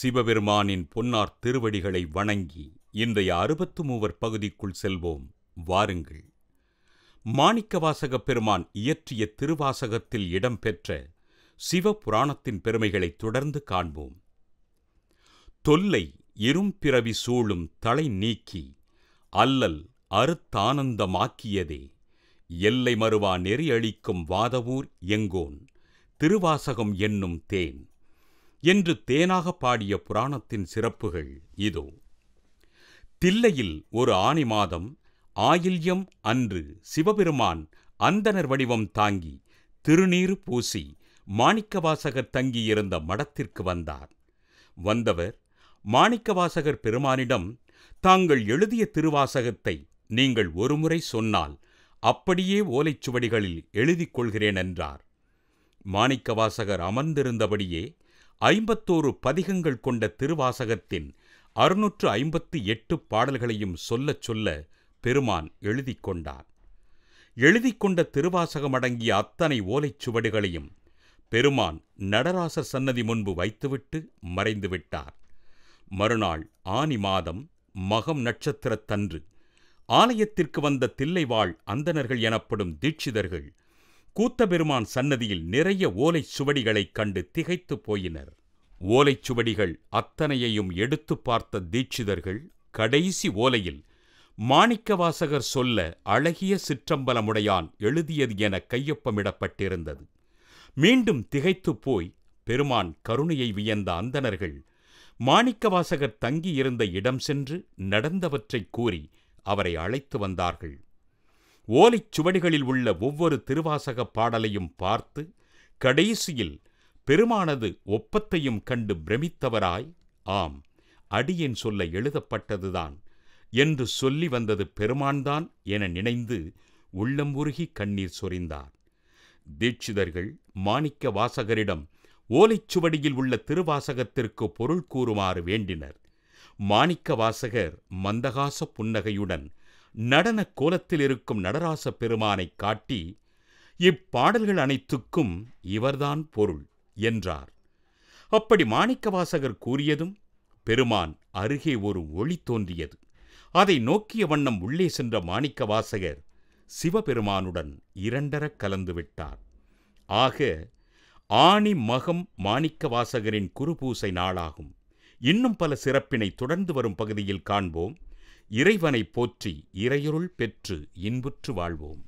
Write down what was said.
சிவபெருமானின் பொன்னார் திருவடிகளை வணங்கி இன்றைய அறுபத்து மூவர் பகுதிக்குள் செல்வோம் வாருங்கள் மாணிக்கவாசகப் பெருமான் இயற்றிய திருவாசகத்தில் இடம்பெற்ற சிவ புராணத்தின் பெருமைகளை தொடர்ந்து காண்போம் தொல்லை இரும்பிறவி சூழும் தலை நீக்கி அல்லல் அறுத்தானந்தமாக்கியதே எல்லை மறுவா நெறியளிக்கும் வாதவூர் எங்கோன் திருவாசகம் என்னும் தேன் என்று தேனாக பாடிய புராணத்தின் சிறப்புகள் இதோ தில்லையில் ஒரு ஆணி மாதம் ஆயில்யம் அன்று சிவபெருமான் அந்தனர் வடிவம் தாங்கி திருநீறு பூசி மாணிக்கவாசகர் தங்கியிருந்த மடத்திற்கு வந்தார் வந்தவர் மாணிக்கவாசகர் பெருமானிடம் தாங்கள் எழுதிய திருவாசகத்தை நீங்கள் ஒருமுறை சொன்னால் அப்படியே ஓலைச்சுவடிகளில் எழுதிக் கொள்கிறேன் என்றார் மாணிக்கவாசகர் அமர்ந்திருந்தபடியே ஐம்பத்தோரு பதிகங்கள் கொண்ட திருவாசகத்தின் அறுநூற்று ஐம்பத்து எட்டு பாடல்களையும் சொல்லச் சொல்ல பெருமான் எழுதி கொண்டார் எழுதி கொண்ட திருவாசகமடங்கிய அத்தனை ஓலைச்சுவடுகளையும் பெருமான் நடராசர் சன்னதி முன்பு வைத்துவிட்டு மறைந்துவிட்டார் மறுநாள் ஆனி மாதம் மகம் நட்சத்திரத்தன்று ஆலயத்திற்கு வந்த தில்லைவாழ் அந்தணர்கள் எனப்படும் தீட்சிதர்கள் கூத்தபெருமான் சன்னதியில் நிறைய ஓலைச் சுவடிகளைக் கண்டு திகைத்துப் போயினர் ஓலைச் சுவடிகள் அத்தனையையும் எடுத்து பார்த்த தீட்சிதர்கள் கடைசி ஓலையில் மாணிக்கவாசகர் சொல்ல அழகிய சிற்றம்பலமுடையான் எழுதியது என கையொப்பமிடப்பட்டிருந்தது மீண்டும் திகைத்துப் போய் பெருமான் கருணையை வியந்த அந்தனர்கள் மாணிக்கவாசகர் தங்கியிருந்த இடம் சென்று நடந்தவற்றைக் கூறி அவரை அழைத்து வந்தார்கள் ஓலைச் சுவடிகளில் உள்ள ஒவ்வொரு திருவாசகப் பாடலையும் பார்த்து கடைசியில் பெருமானது ஒப்பத்தையும் கண்டு பிரமித்தவராய் ஆம் அடியேன் சொல்ல எழுதப்பட்டதுதான் என்று சொல்லி வந்தது பெருமான்தான் என நினைந்து உள்ளம் உருகி கண்ணீர் சொரிந்தார் தீட்சிதர்கள் மாணிக்க வாசகரிடம் ஓலைச்சுவடியில் உள்ள திருவாசகத்திற்கு பொருள் கூறுமாறு வேண்டினர் மாணிக்க வாசகர் மந்தகாச புன்னகையுடன் நடனக் கோலத்தில் இருக்கும் நடராச பெருமானைக் காட்டி இப்பாடல்கள் அனைத்துக்கும் இவர்தான் பொருள் என்றார் அப்படி மாணிக்கவாசகர் கூறியதும் பெருமான் அருகே ஒரு ஒளி தோன்றியது அதை நோக்கிய வண்ணம் உள்ளே சென்ற மாணிக்கவாசகர் சிவபெருமானுடன் இரண்டரக் கலந்துவிட்டார் ஆக ஆணி மகம் மாணிக்கவாசகரின் குருபூசை நாளாகும் இன்னும் பல சிறப்பினை தொடர்ந்து வரும் பகுதியில் காண்போம் இறைவனைப் போற்றி இறையொருள் பெற்று இன்புற்று வாழ்வோம்